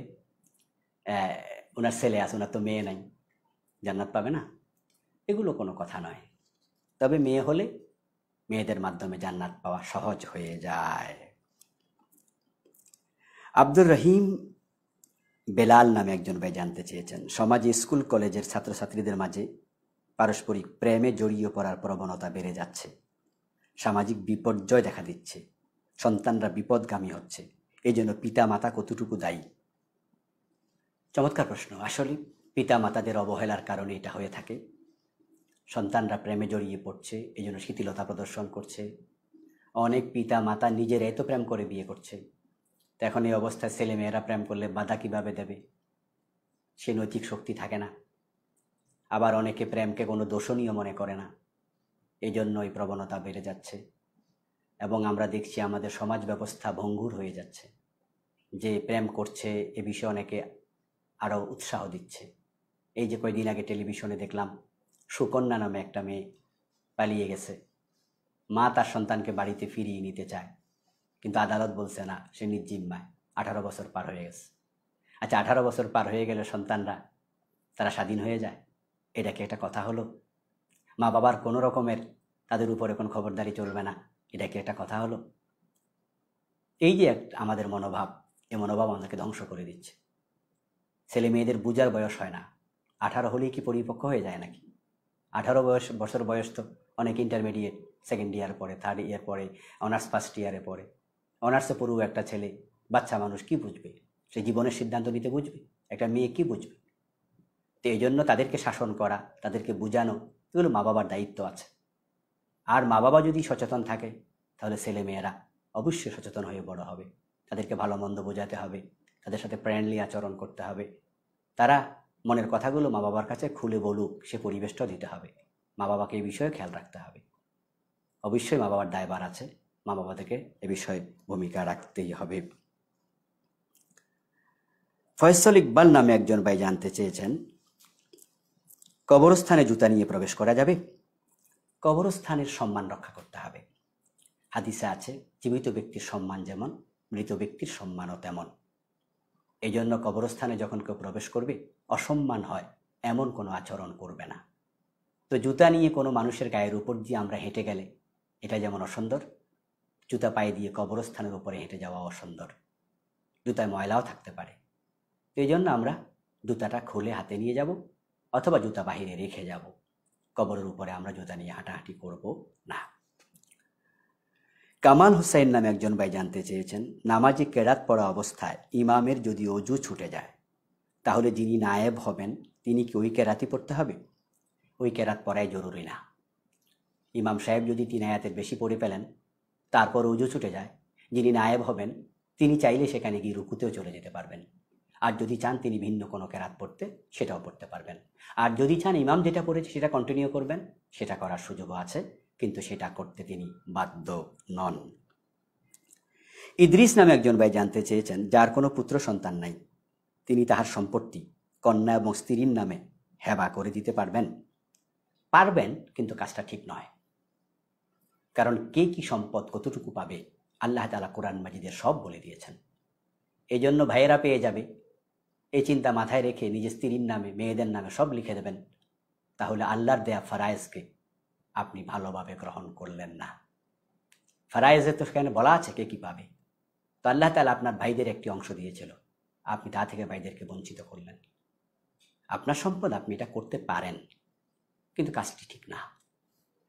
A: ওনার ছেলে আছে ওনার তো মেয়ে নাই জান্নাত পাবে না এগুলো কোনো কথা নয় তবে মেয়ে হলে মেয়েদের মাধ্যমে জান্নাত পাওয়া সহজ হয়ে যায় আব্দুর রহিম বেলাল নামে একজন ভাই জানতে চেয়েছেন সমাজে স্কুল কলেজের ছাত্রছাত্রীদের মাঝে পারস্পরিক প্রেমে জড়িয়ে পড়ার প্রবণতা বেড়ে যাচ্ছে সামাজিক বিপর্যয় দেখা দিচ্ছে সন্তানরা বিপদগামী হচ্ছে এজন্য পিতা মাতা কতটুকু দায়ী চমৎকার প্রশ্ন আসলে পিতামাতাদের অবহেলার কারণে এটা হয়ে থাকে সন্তানরা প্রেমে জড়িয়ে পড়ছে এই জন্য শিথিলতা প্রদর্শন করছে অনেক পিতা মাতা নিজের এত প্রেম করে বিয়ে করছে তো এখন এই অবস্থায় ছেলেমেয়েরা প্রেম করলে বাধা কীভাবে দেবে সে নৈতিক শক্তি থাকে না আবার অনেকে প্রেমকে কোনো দোষণীয় মনে করে না এই জন্য এই প্রবণতা বেড়ে যাচ্ছে এবং আমরা দেখছি আমাদের সমাজ ব্যবস্থা ভঙ্গুর হয়ে যাচ্ছে যে প্রেম করছে এ বিষয়ে অনেকে আরও উৎসাহ দিচ্ছে এই যে কয়দিন আগে টেলিভিশনে দেখলাম সুকন্যা নামে একটা মেয়ে পালিয়ে গেছে মা তার সন্তানকে বাড়িতে ফিরিয়ে নিতে চায় কিন্তু আদালত বলছে না সে নির্জিম্মায় আঠারো বছর পার হয়ে গেছে আচ্ছা আঠারো বছর পার হয়ে গেলে সন্তানরা তারা স্বাধীন হয়ে যায় এটা কি একটা কথা হলো মা বাবার কোনো রকমের তাদের উপরে কোনো খবরদারি চলবে না এটা কি একটা কথা হলো এই যে আমাদের মনোভাব এ মনোভাব আমাদেরকে ধ্বংস করে দিচ্ছে ছেলে মেয়েদের বুঝার বয়স হয় না আঠারো হলেই কি পরিপক্ক হয়ে যায় নাকি আঠারো বয়স বছর বয়স তো অনেক ইন্টারমিডিয়েট সেকেন্ড ইয়ার পরে থার্ড ইয়ার পরে অনার্স ফার্স্ট ইয়ারে পড়ে অনার্সে পড়ু একটা ছেলে বাচ্চা মানুষ কি বুঝবে সে জীবনের সিদ্ধান্ত নিতে বুঝবে একটা মেয়ে কি বুঝবে তো এই জন্য তাদেরকে শাসন করা তাদেরকে বোঝানো এগুলো মা বাবার দায়িত্ব আছে আর মা বাবা যদি সচেতন থাকে তাহলে ছেলে মেয়েরা অবশ্যই সচেতন হয়ে বড় হবে তাদেরকে ভালো মন্দ বোঝাতে হবে তাদের সাথে ফ্রেন্ডলি আচরণ করতে হবে তারা মনের কথাগুলো মা বাবার কাছে খুলে বলুক সে পরিবেশটা দিতে হবে মা বাবাকে এই বিষয়ে খেয়াল রাখতে হবে অবশ্যই মা বাবার দায়বার আছে মা বাবাদেরকে এ বিষয়ে ভূমিকা রাখতেই হবে ফয়সল ইকবাল নামে একজন ভাই জানতে চেয়েছেন কবরস্থানে জুতা নিয়ে প্রবেশ করা যাবে কবরস্থানের সম্মান রক্ষা করতে হবে হাদিসে আছে জীবিত ব্যক্তির সম্মান যেমন মৃত ব্যক্তির সম্মানও তেমন এই জন্য কবরস্থানে যখন কেউ প্রবেশ করবে অসম্মান হয় এমন কোনো আচরণ করবে না তো জুতা নিয়ে কোনো মানুষের গায়ের উপর দিয়ে আমরা হেঁটে গেলে এটা যেমন অসুন্দর জুতা পায়ে দিয়ে কবরস্থানের উপরে হেঁটে যাওয়া অসুন্দর জুতায় ময়লাও থাকতে পারে তো এই জন্য আমরা জুতাটা খুলে হাতে নিয়ে যাব অথবা জুতা বাহিরে রেখে যাব কবরের উপরে আমরা জুতা নিয়ে হাঁটাহাঁটি করব না কামাল হুসাইন নামে একজন ভাই জানতে চেয়েছেন নামাজি কেরাত পড়া অবস্থায় ইমামের যদি অজু ছুটে যায় তাহলে যিনি নায়েব হবেন তিনি কি ওই কেরাতি পড়তে হবে ওই কেরাত পড়াই জরুরি না ইমাম সাহেব যদি তিন আয়াতের বেশি পড়ে পেলেন তারপর অজু ছুটে যায় যিনি নায়েব হবেন তিনি চাইলে সেখানে গিয়ে রুকুতেও চলে যেতে পারবেন আর যদি চান তিনি ভিন্ন কোনো কেরাত পড়তে সেটাও পড়তে পারবেন আর যদি চান ইমাম যেটা পড়েছে সেটা কন্টিনিউ করবেন সেটা করার সুযোগও আছে কিন্তু সেটা করতে তিনি বাধ্য নন ইদ্রিস নামে একজন ভাই জানতে চেয়েছেন যার কোনো পুত্র সন্তান নাই তিনি তাহার সম্পত্তি কন্যা এবং স্ত্রীর নামে হেবা করে দিতে পারবেন পারবেন কিন্তু কাজটা ঠিক নয় কারণ কে কি সম্পদ কতটুকু পাবে আল্লাহ তালা কোরআন মাজিদের সব বলে দিয়েছেন এই জন্য ভাইয়েরা পেয়ে যাবে এই চিন্তা মাথায় রেখে নিজের স্ত্রীর নামে মেয়েদের নামে সব লিখে দেবেন তাহলে আল্লাহর দেয়া ফারায়েজকে আপনি ভালোভাবে গ্রহণ করলেন না ফারাইজে তো সেখানে বলা আছে কে কী পাবে তো আল্লাহ তালা আপনার ভাইদের একটি অংশ দিয়েছিল আপনি তা থেকে ভাইদেরকে বঞ্চিত করলেন আপনার সম্পদ আপনি এটা করতে পারেন কিন্তু কাজটি ঠিক না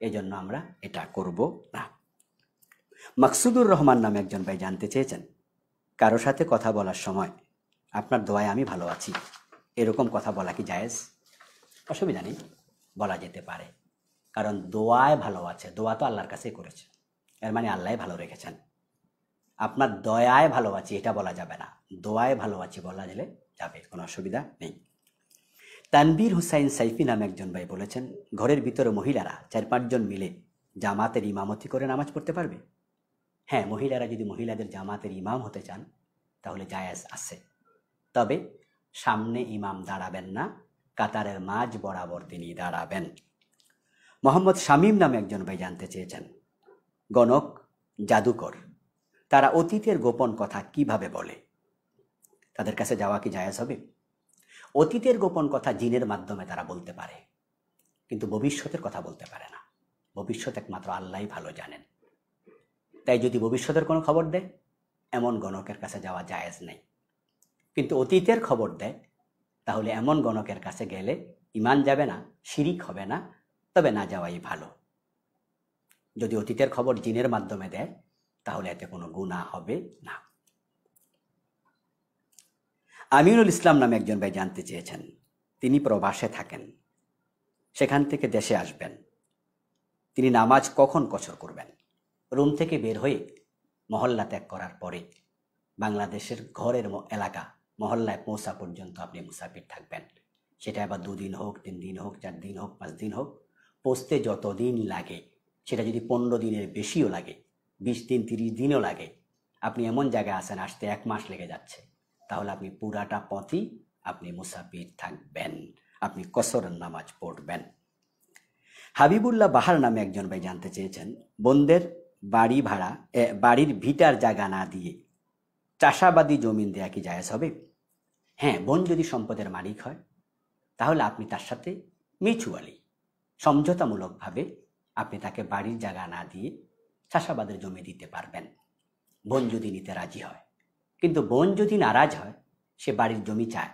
A: এই জন্য আমরা এটা করব না মাকসুদুর রহমান নামে একজন ভাই জানতে চেয়েছেন কারো সাথে কথা বলার সময় আপনার দোয়ায় আমি ভালো আছি এরকম কথা বলা কি জায়েজ অসুবিধা নেই বলা যেতে পারে কারণ দোয়ায় ভালো আছে দোয়া তো আল্লাহর কাছেই করেছে এর মানে আল্লাহ ভালো রেখেছেন আপনার দয়ায় ভালো আছি এটা বলা যাবে না দোয়ায় ভালো আছি বলা গেলে যাবে কোনো অসুবিধা নেই তানবীর হুসাইন সাইফি নামে একজন ভাই বলেছেন ঘরের ভিতরে মহিলারা চার পাঁচজন মিলে জামাতের ইমামতি করে নামাজ পড়তে পারবে হ্যাঁ মহিলারা যদি মহিলাদের জামাতের ইমাম হতে চান তাহলে জায়াজ আছে তবে সামনে ইমাম দাঁড়াবেন না কাতারের মাঝ বরাবর তিনি দাঁড়াবেন মোহাম্মদ শামীম নামে একজন ভাই জানতে চেয়েছেন গণক জাদুকর তারা অতীতের গোপন কথা কিভাবে বলে তাদের কাছে যাওয়া কি জায়াজ হবে অতীতের গোপন কথা জিনের মাধ্যমে তারা বলতে পারে কিন্তু ভবিষ্যতের কথা বলতে পারে না ভবিষ্যৎ একমাত্র আল্লাহ ভালো জানেন তাই যদি ভবিষ্যতের কোনো খবর দেয় এমন গণকের কাছে যাওয়া জায়েজ নেই কিন্তু অতীতের খবর দেয় তাহলে এমন গণকের কাছে গেলে ইমান যাবে না শিরিক হবে না তবে না যাওয়াই ভালো যদি অতীতের খবর জিনের মাধ্যমে দেয় তাহলে এতে কোনো গুণা হবে না আমিরুল ইসলাম নামে একজন ভাই জানতে চেয়েছেন তিনি প্রবাসে থাকেন সেখান থেকে দেশে আসবেন তিনি নামাজ কখন কছর করবেন রুম থেকে বের হয়ে মহল্লা ত্যাগ করার পরে বাংলাদেশের ঘরের এলাকা মহল্লায় পৌঁছা পর্যন্ত আপনি মুসাফির থাকবেন সেটা আবার দুদিন হোক তিন দিন হোক চার দিন হোক পাঁচ দিন হোক পচতে যত দিন লাগে সেটা যদি পনেরো দিনের বেশিও লাগে বিশ দিন তিরিশ দিনও লাগে আপনি এমন জায়গায় আসেন আসতে এক মাস লেগে যাচ্ছে তাহলে আপনি পুরাটা পথই আপনি মুসাফির থাকবেন আপনি কসর নামাজ পড়বেন হাবিবুল্লাহ বাহার নামে একজন ভাই জানতে চেয়েছেন বোনদের বাড়ি ভাড়া বাড়ির ভিটার জায়গা না দিয়ে চাষাবাদী জমিন দেয়া কি জায়গা হবে হ্যাঁ বোন যদি সম্পদের মালিক হয় তাহলে আপনি তার সাথে মিউচুয়ালি সমঝোতামূলকভাবে আপনি তাকে বাড়ির জায়গা না দিয়ে চাষাবাদের জমি দিতে পারবেন বোন যদি নিতে রাজি হয় কিন্তু বোন যদি নারাজ হয় সে বাড়ির জমি চায়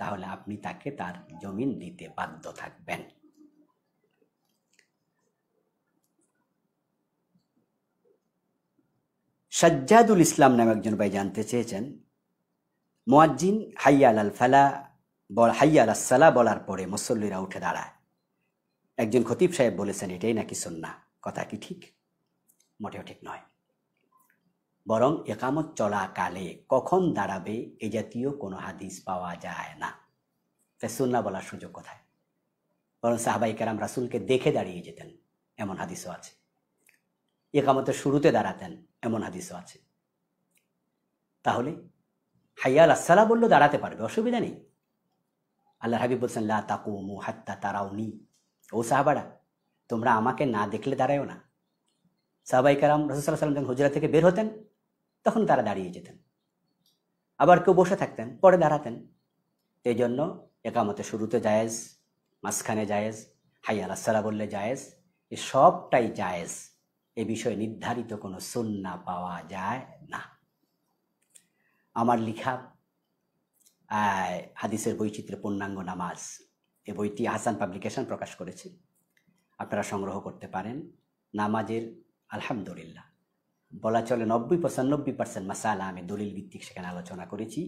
A: তাহলে আপনি তাকে তার জমিন দিতে বাধ্য থাকবেন সাজ্জাদুল ইসলাম নামে একজন ভাই জানতে চেয়েছেন মোয়াজ্জিন হাইয়া আল ফালা হাইয়া আল সালা বলার পরে মুসল্লিরা উঠে দাঁড়ায় একজন খতিব সাহেব বলেছেন এটাই নাকি সন্না কথা কি ঠিক মোটেও ঠিক নয় বরং একামত চলাকালে কখন দাঁড়াবে এ জাতীয় কোনো হাদিস পাওয়া যায় না তাই সুন্না বলার সুযোগ কোথায় বরং সাহাবাই কালাম রাসুলকে দেখে দাঁড়িয়ে যেতেন এমন হাদিসও আছে একামতের শুরুতে দাঁড়াতেন এমন হাদিসও আছে তাহলে হাইয়াল আসসালা বললো দাঁড়াতে পারবে অসুবিধা নেই আল্লাহ হাবিব বলছেন লা তাকুমু হাত্তা নি ও সাহাবারা তোমরা আমাকে না দেখলে দাঁড়ায়ও না সাহাবাই কারাম রসুল্লাহাম সাল্লাম যখন হুজরা থেকে বের হতেন তখন তারা দাঁড়িয়ে যেতেন আবার কেউ বসে থাকতেন পরে দাঁড়াতেন এই জন্য একামতে শুরুতে জায়েজ মাঝখানে জায়েজ হাই আলাসালা বললে জায়েজ এ সবটাই জায়েজ এ বিষয়ে নির্ধারিত কোনো সুন্না পাওয়া যায় না আমার লিখা হাদিসের বৈচিত্র্য পূর্ণাঙ্গ নামাজ এ বইটি আহসান পাবলিকেশন প্রকাশ করেছে আপনারা সংগ্রহ করতে পারেন নামাজের আলহামদুলিল্লাহ বলা চলে নব্বই পঁচানব্বই পার্সেন্ট মাসালা আমি দলিল ভিত্তিক সেখানে আলোচনা করেছি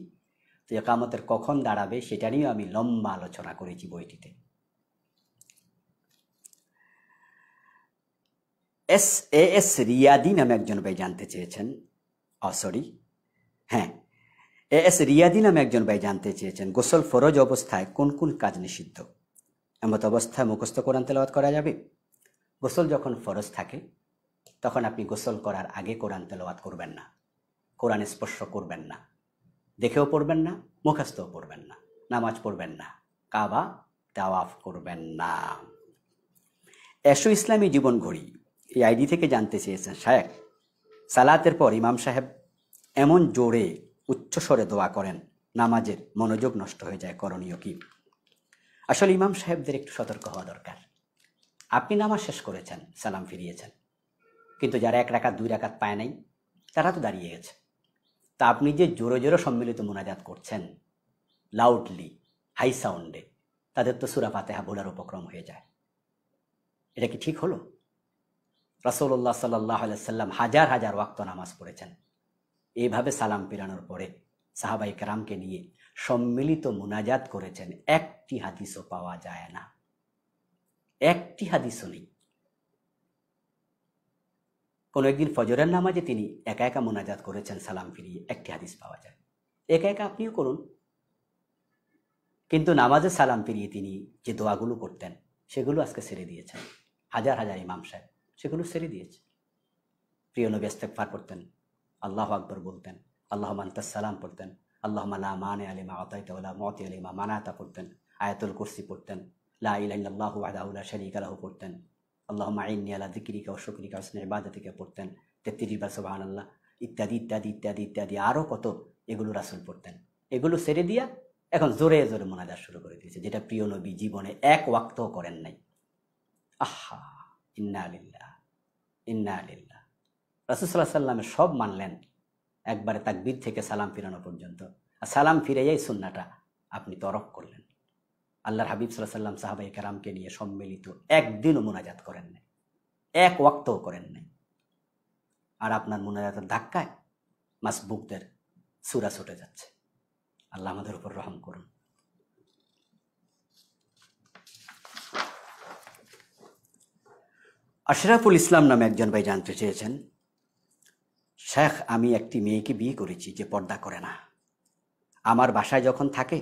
A: তো একামতের কখন দাঁড়াবে সেটা নিয়েও আমি লম্বা আলোচনা করেছি বইটিতে এস এ এস রিয়াদি নামে একজন ভাই জানতে চেয়েছেন অসরি হ্যাঁ এ এস রিয়াদি নামে একজন ভাই জানতে চেয়েছেন গোসল ফরজ অবস্থায় কোন কোন কাজ নিষিদ্ধ এমত অবস্থায় মুখস্থ কোরআন তেলাওয়াত করা যাবে গোসল যখন ফরজ থাকে তখন আপনি গোসল করার আগে কোরআন তেলাওয়াত করবেন না কোরআন স্পর্শ করবেন না দেখেও পড়বেন না মুখস্থও পড়বেন না নামাজ পড়বেন না কাবা তাওয়াফ করবেন না এসো ইসলামী জীবন ঘড়ি এই আইডি থেকে জানতে চেয়েছেন শায়েক সালাতের পর ইমাম সাহেব এমন জোরে উচ্চস্বরে দোয়া করেন নামাজের মনোযোগ নষ্ট হয়ে যায় করণীয় কি আসলে ইমাম সাহেবদের একটু সতর্ক হওয়া দরকার আপনি নামাজ শেষ করেছেন সালাম ফিরিয়েছেন কিন্তু যারা এক রাকাত দুই রাকাত পায় নাই তারা তো দাঁড়িয়ে গেছে তা আপনি যে জোরে জোরে সম্মিলিত মোনাজাত করছেন লাউডলি হাই সাউন্ডে তাদের তো সুরা ফাতেহা বলার উপক্রম হয়ে যায় এটা কি ঠিক হলো রাসৌল্লাহ সাল্লাহ সাল্লাম হাজার হাজার ওয়াক্ত নামাজ পড়েছেন এভাবে সালাম পেরানোর পরে সাহাবাই কারামকে নিয়ে সম্মিলিত মোনাজাত করেছেন একটি হাদিসও পাওয়া যায় না একটি হাদিসও নেই কোনো একদিন ফজরের নামাজে তিনি একা একা মোনাজাত করেছেন সালাম ফিরিয়ে একটি হাদিস পাওয়া যায় একা একা আপনিও করুন কিন্তু নামাজে সালাম ফিরিয়ে তিনি যে দোয়াগুলো করতেন সেগুলো আজকে সেরে দিয়েছেন হাজার হাজার ইমাম সাহেব সেগুলো সেরে দিয়েছে প্রিয় নবী আস্তেকফার করতেন আল্লাহ আকবর বলতেন আল্লাহ সালাম পড়তেন আল্লাহ মালা মানে আলিমা আতাইতাউলা মতি আলিমা মানাতা পড়তেন আয়াতুল কুরসি পড়তেন লাহ ইলাল্লাহু শরিক আলাহ পড়তেন আল্লাহ মাইন আলা দিকিরিকা ও হোসেন ইবাদতিকে পড়তেন তেত্রিশ বার সোহান আল্লাহ ইত্যাদি ইত্যাদি ইত্যাদি ইত্যাদি আরও কত এগুলো রাসুল পড়তেন এগুলো সেরে দিয়া এখন জোরে জোরে মোনাজাত শুরু করে দিয়েছে যেটা প্রিয় নবী জীবনে এক ওয়াক্তও করেন নাই আহা ইন্না আলিল্লা ইন্না আলিল্লা রাসুসাল্লাহ সাল্লামে সব মানলেন একবারে তাকবির থেকে সালাম ফিরানো পর্যন্ত আর সালাম ফিরে যাই সুন্নাটা আপনি তরক করলেন আল্লাহর হাবিব সাল্লাহ সাল্লাম সাহাবাই কালামকে নিয়ে সম্মিলিত একদিনও মোনাজাত করেন নাই এক ওয়াক্তও করেন নাই আর আপনার মোনাজাতের ধাক্কায় মাসবুকদের সুরা ছুটে যাচ্ছে আল্লাহ আমাদের উপর রহম করুন আশরাফুল ইসলাম নামে একজন ভাই জানতে চেয়েছেন শেখ আমি একটি মেয়েকে বিয়ে করেছি যে পর্দা করে না আমার বাসায় যখন থাকে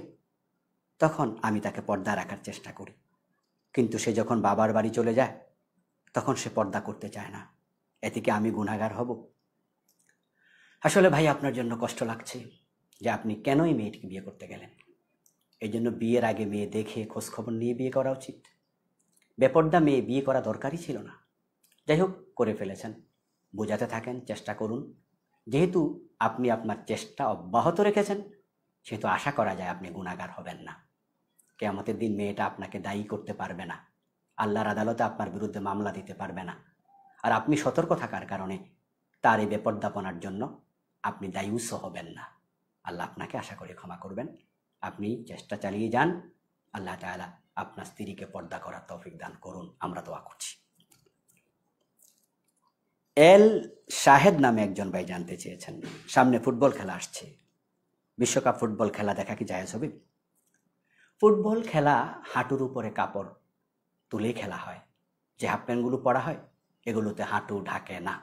A: তখন আমি তাকে পর্দা রাখার চেষ্টা করি কিন্তু সে যখন বাবার বাড়ি চলে যায় তখন সে পর্দা করতে চায় না এদিকে আমি গুণাগার হব আসলে ভাই আপনার জন্য কষ্ট লাগছে যে আপনি কেনই মেয়েটিকে বিয়ে করতে গেলেন এই জন্য বিয়ের আগে মেয়ে দেখে খোঁজখবর নিয়ে বিয়ে করা উচিত বেপর্দা মেয়ে বিয়ে করা দরকারই ছিল না যাই হোক করে ফেলেছেন বোঝাতে থাকেন চেষ্টা করুন যেহেতু আপনি আপনার চেষ্টা অব্যাহত রেখেছেন সেহেতু আশা করা যায় আপনি গুণাগার হবেন না কেমতের দিন মেয়েটা আপনাকে দায়ী করতে পারবে না আল্লাহর আদালতে আপনার বিরুদ্ধে মামলা দিতে পারবে না আর আপনি সতর্ক থাকার কারণে তার এই বেপর্দাপনার জন্য আপনি দায়ুস হবেন না আল্লাহ আপনাকে আশা করে ক্ষমা করবেন আপনি চেষ্টা চালিয়ে যান আল্লাহ তালা আপনার স্ত্রীকে পর্দা করার তৌফিক দান করুন আমরা দোয়া করছি এল শাহেদ নামে একজন ভাই জানতে চেয়েছেন সামনে ফুটবল খেলা আসছে বিশ্বকাপ ফুটবল খেলা দেখা কি যায় হবে ফুটবল খেলা হাঁটুর উপরে কাপড় তুলে খেলা হয় যে হাফ প্যান্টগুলো পরা হয় এগুলোতে হাঁটু ঢাকে না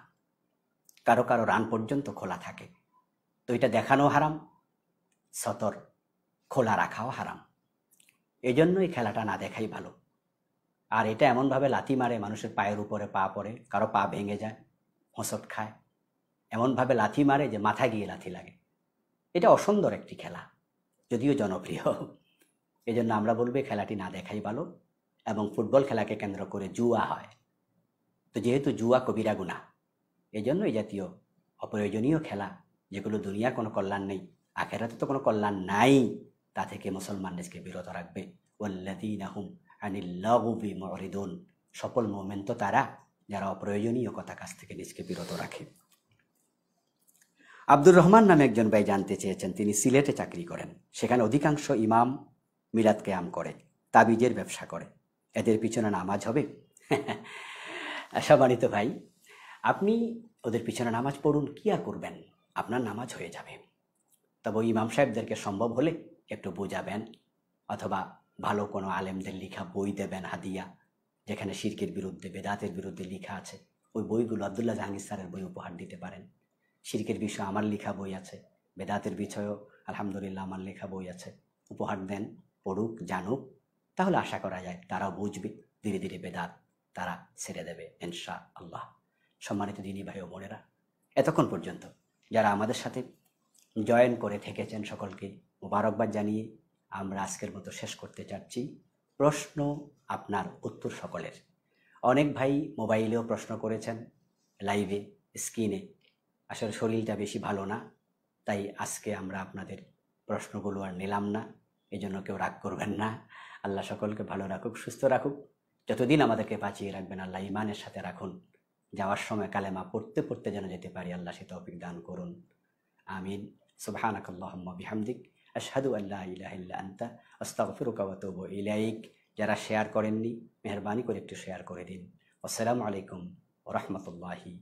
A: কারো কারো রান পর্যন্ত খোলা থাকে তো এটা দেখানো হারাম সতর খোলা রাখাও হারাম এই জন্যই খেলাটা না দেখাই ভালো আর এটা এমনভাবে লাথি মারে মানুষের পায়ের উপরে পা পড়ে কারো পা ভেঙে যায় হোঁচট খায় এমনভাবে লাথি মারে যে মাথা গিয়ে লাথি লাগে এটা অসুন্দর একটি খেলা যদিও জনপ্রিয় এই জন্য আমরা বলবো খেলাটি না দেখাই ভালো এবং ফুটবল খেলাকে কেন্দ্র করে জুয়া হয় তো যেহেতু জুয়া কবিরা গুণা এজন্য এই জাতীয় অপ্রয়োজনীয় খেলা যেগুলো দুনিয়া কোনো কল্যাণ নেই আখেরাতে তো কোনো কল্যাণ নাই তা থেকে মুসলমান নিজকে বিরত রাখবে ওল্লাদিন আহম আনিল্লাহ মরিদুন সফল মোমেন্ট তো তারা যারা অপ্রয়োজনীয় কথা কাছ থেকে নিজকে বিরত রাখে আব্দুর রহমান নামে একজন ভাই জানতে চেয়েছেন তিনি সিলেটে চাকরি করেন সেখানে অধিকাংশ ইমাম মিলাদ কেয়াম করে তাবিজের ব্যবসা করে এদের পিছনে নামাজ হবে সম্মানিত ভাই আপনি ওদের পিছনে নামাজ পড়ুন আর করবেন আপনার নামাজ হয়ে যাবে তবে ইমাম সাহেবদেরকে সম্ভব হলে একটু বোঝাবেন অথবা ভালো কোনো আলেমদের লিখা বই দেবেন হাদিয়া যেখানে শির্কের বিরুদ্ধে বেদাতের বিরুদ্ধে লেখা আছে ওই বইগুলো আবদুল্লাহ জাহাঙ্গীর স্যারের বই উপহার দিতে পারেন শির্কের বিষয়ে আমার লেখা বই আছে বেদাতের বিষয়েও আলহামদুলিল্লাহ আমার লেখা বই আছে উপহার দেন পড়ুক জানুক তাহলে আশা করা যায় তারাও বুঝবে ধীরে ধীরে বেদাত তারা ছেড়ে দেবে এনশা আল্লাহ সম্মানিত দিনী ভাই ও বোনেরা এতক্ষণ পর্যন্ত যারা আমাদের সাথে জয়েন করে থেকেছেন সকলকে মুবারকবাদ জানিয়ে আমরা আজকের মতো শেষ করতে চাচ্ছি প্রশ্ন আপনার উত্তর সকলের অনেক ভাই মোবাইলেও প্রশ্ন করেছেন লাইভে স্ক্রিনে আসলে শরীরটা বেশি ভালো না তাই আজকে আমরা আপনাদের প্রশ্নগুলো আর নিলাম না এই জন্য কেউ রাগ করবেন না আল্লাহ সকলকে ভালো রাখুক সুস্থ রাখুক যতদিন আমাদেরকে বাঁচিয়ে রাখবেন আল্লাহ ইমানের সাথে রাখুন যাওয়ার সময় কালেমা পড়তে পড়তে যেন যেতে পারি আল্লাহ সে তৌফিক দান করুন আমিন সুবাহানাকাল্লাহ বিহামদিক আশহাদু আল্লাহ ইলাহ আন্তা আস্তাগফিরুকা ওয়া তুবু ইলাইক যারা শেয়ার করেননি মেহরবানি করে একটু শেয়ার করে দিন আসসালামু আলাইকুম ওয়া রাহমাতুল্লাহি